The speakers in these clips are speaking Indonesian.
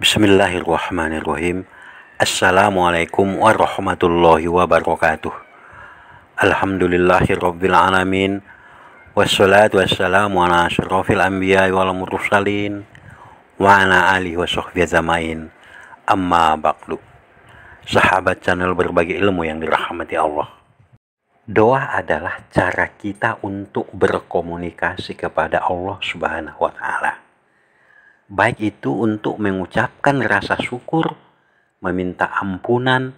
Bismillahirrahmanirrahim. Assalamualaikum warahmatullahi wabarakatuh. Alhamdulillahirabbil alamin. Wassalatu wassalamu ala asyrafil anbiya wal mursalin wa ala alihi wa sahbihi ajmain. Amma ba'du sahabat channel berbagi ilmu yang dirahmati Allah. Doa adalah cara kita untuk berkomunikasi kepada Allah Subhanahu wa taala. Baik itu untuk mengucapkan rasa syukur, meminta ampunan,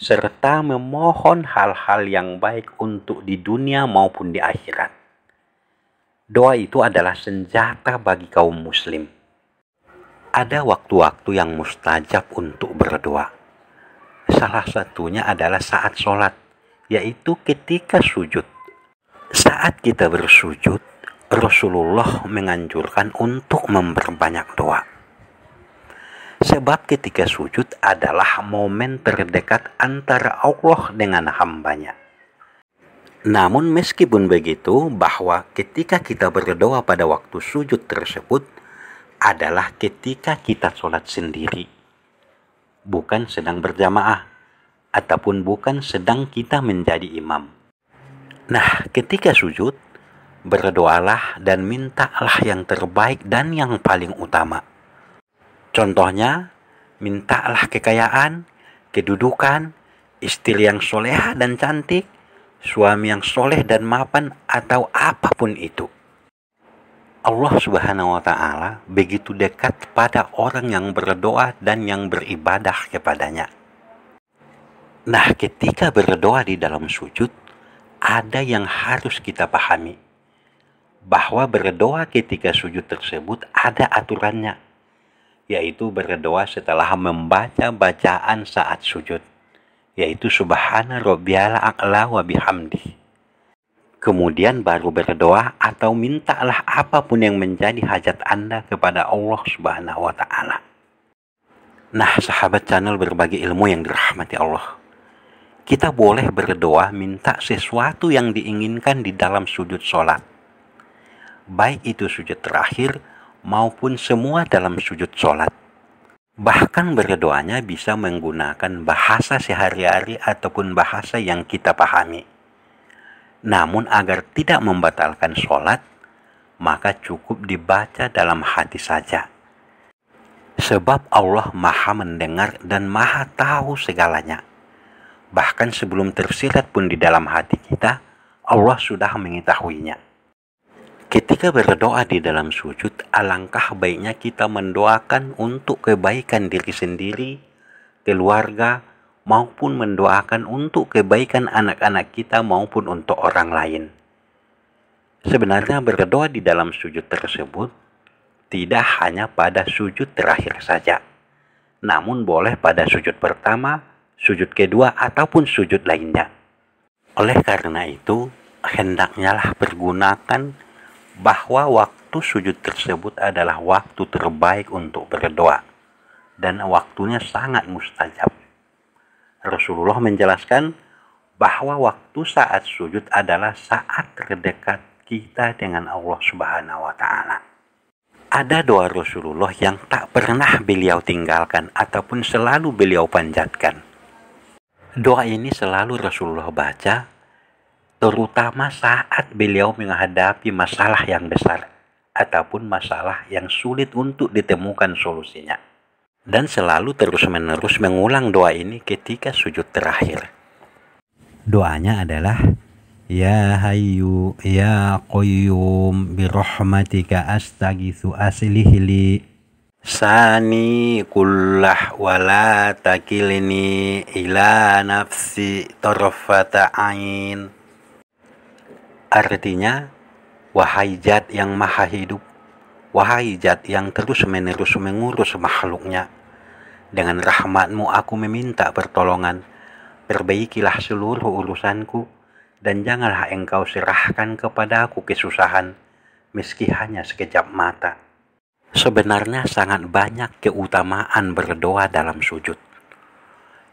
serta memohon hal-hal yang baik untuk di dunia maupun di akhirat. Doa itu adalah senjata bagi kaum muslim. Ada waktu-waktu yang mustajab untuk berdoa salah satunya adalah saat sholat, yaitu ketika sujud. Saat kita bersujud, Rasulullah menganjurkan untuk memperbanyak doa. Sebab ketika sujud adalah momen terdekat antara Allah dengan hambanya. Namun meskipun begitu bahwa ketika kita berdoa pada waktu sujud tersebut adalah ketika kita sholat sendiri. Bukan sedang berjamaah ataupun bukan sedang kita menjadi imam. Nah, ketika sujud, berdoalah dan mintalah yang terbaik dan yang paling utama. Contohnya, mintalah kekayaan, kedudukan, istri yang soleha dan cantik, suami yang soleh dan mapan, atau apapun itu. Allah Subhanahu wa Ta'ala begitu dekat pada orang yang berdoa dan yang beribadah kepadanya. Nah, ketika berdoa di dalam sujud, ada yang harus kita pahami bahwa berdoa ketika sujud tersebut ada aturannya, yaitu berdoa setelah membaca bacaan saat sujud, yaitu Subhana Rabbiyal A'la wa bihamdi. Kemudian baru berdoa atau mintalah apapun yang menjadi hajat Anda kepada Allah Subhanahu wa taala. Nah, sahabat channel berbagi ilmu yang dirahmati Allah kita boleh berdoa minta sesuatu yang diinginkan di dalam sujud sholat. Baik itu sujud terakhir maupun semua dalam sujud sholat. Bahkan berdoanya bisa menggunakan bahasa sehari-hari ataupun bahasa yang kita pahami. Namun agar tidak membatalkan sholat, maka cukup dibaca dalam hati saja. Sebab Allah maha mendengar dan maha tahu segalanya bahkan sebelum tersirat pun di dalam hati kita, Allah sudah mengetahuinya. Ketika berdoa di dalam sujud, alangkah baiknya kita mendoakan untuk kebaikan diri sendiri, keluarga, maupun mendoakan untuk kebaikan anak-anak kita maupun untuk orang lain. Sebenarnya berdoa di dalam sujud tersebut tidak hanya pada sujud terakhir saja, namun boleh pada sujud pertama, sujud kedua ataupun sujud lainnya. Oleh karena itu, hendaknya lah pergunakan bahwa waktu sujud tersebut adalah waktu terbaik untuk berdoa dan waktunya sangat mustajab. Rasulullah menjelaskan bahwa waktu saat sujud adalah saat terdekat kita dengan Allah Subhanahu wa taala. Ada doa Rasulullah yang tak pernah beliau tinggalkan ataupun selalu beliau panjatkan. Doa ini selalu Rasulullah baca, terutama saat beliau menghadapi masalah yang besar ataupun masalah yang sulit untuk ditemukan solusinya. Dan selalu terus-menerus mengulang doa ini ketika sujud terakhir. Doanya adalah Ya Hayyu Ya Qayyum Birohmatika Astagithu Aslihili, sani kullah wala takilini ila nafsi torfata ain artinya wahai Jad yang maha hidup wahai Jad yang terus menerus mengurus makhluknya dengan rahmatmu aku meminta pertolongan perbaikilah seluruh urusanku dan janganlah engkau serahkan kepada aku kesusahan meski hanya sekejap mata Sebenarnya sangat banyak keutamaan berdoa dalam sujud.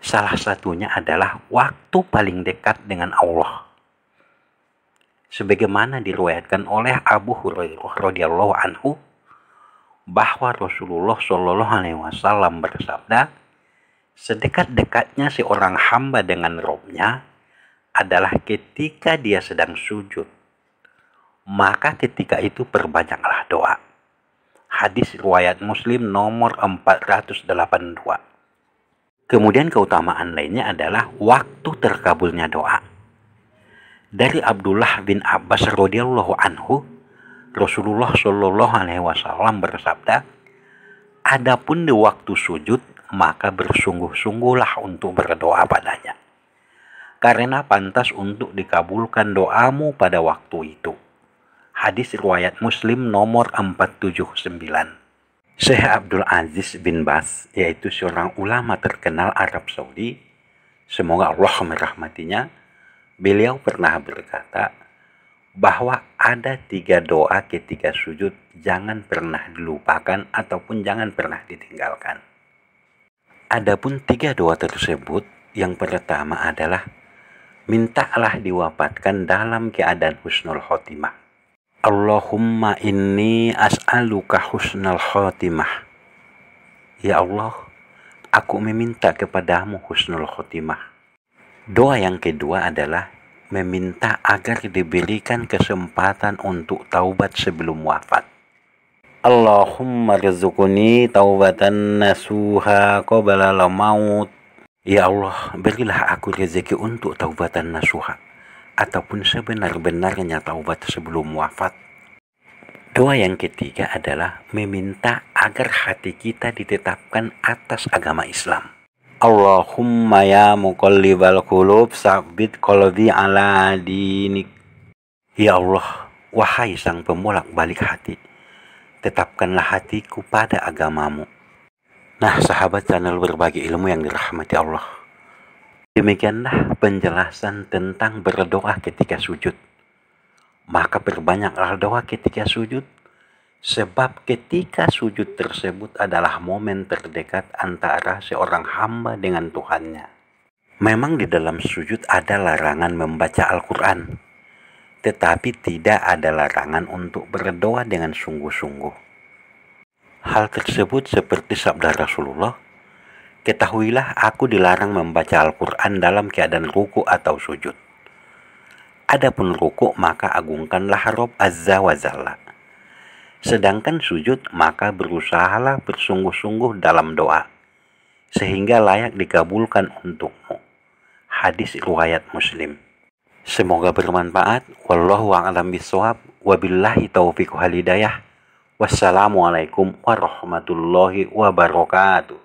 Salah satunya adalah waktu paling dekat dengan Allah. Sebagaimana diriwayatkan oleh Abu Hurairah radhiyallahu anhu bahwa Rasulullah Shallallahu alaihi wasallam bersabda, sedekat-dekatnya seorang hamba dengan Robnya adalah ketika dia sedang sujud. Maka ketika itu perbanyaklah doa. Hadis riwayat Muslim nomor 482. Kemudian keutamaan lainnya adalah waktu terkabulnya doa. Dari Abdullah bin Abbas radhiyallahu anhu, Rasulullah shallallahu alaihi wasallam bersabda, "Adapun di waktu sujud, maka bersungguh-sungguhlah untuk berdoa padanya." Karena pantas untuk dikabulkan doamu pada waktu itu Hadis riwayat Muslim nomor 479. Syekh Abdul Aziz bin Bas, yaitu seorang ulama terkenal Arab Saudi, semoga Allah merahmatinya, beliau pernah berkata bahwa ada tiga doa ketika sujud jangan pernah dilupakan ataupun jangan pernah ditinggalkan. Adapun tiga doa tersebut, yang pertama adalah mintalah diwafatkan dalam keadaan husnul khotimah. Allahumma inni as'aluka husnal khotimah. Ya Allah, aku meminta kepadamu husnul khotimah. Doa yang kedua adalah meminta agar diberikan kesempatan untuk taubat sebelum wafat. Allahumma rizukuni taubatan nasuha qabala maut. Ya Allah, berilah aku rezeki untuk taubatan nasuha ataupun sebenar-benarnya taubat sebelum wafat. Doa yang ketiga adalah meminta agar hati kita ditetapkan atas agama Islam. Allahumma ya muqallibal qulub sabit qalbi ala dinik. Ya Allah, wahai sang pemulak balik hati, tetapkanlah hatiku pada agamamu. Nah sahabat channel berbagi ilmu yang dirahmati Allah Demikianlah penjelasan tentang berdoa ketika sujud. Maka berbanyaklah doa ketika sujud, sebab ketika sujud tersebut adalah momen terdekat antara seorang hamba dengan Tuhannya. Memang di dalam sujud ada larangan membaca Al-Quran, tetapi tidak ada larangan untuk berdoa dengan sungguh-sungguh. Hal tersebut seperti sabda Rasulullah, Ketahuilah aku dilarang membaca Al-Quran dalam keadaan ruku atau sujud. Adapun ruku maka agungkanlah Rob Azza wa Zalla. Sedangkan sujud maka berusahalah bersungguh-sungguh dalam doa. Sehingga layak dikabulkan untukmu. Hadis riwayat Muslim. Semoga bermanfaat. Wallahu a'lam bishawab. Wabillahi taufiq Wassalamualaikum warahmatullahi wabarakatuh.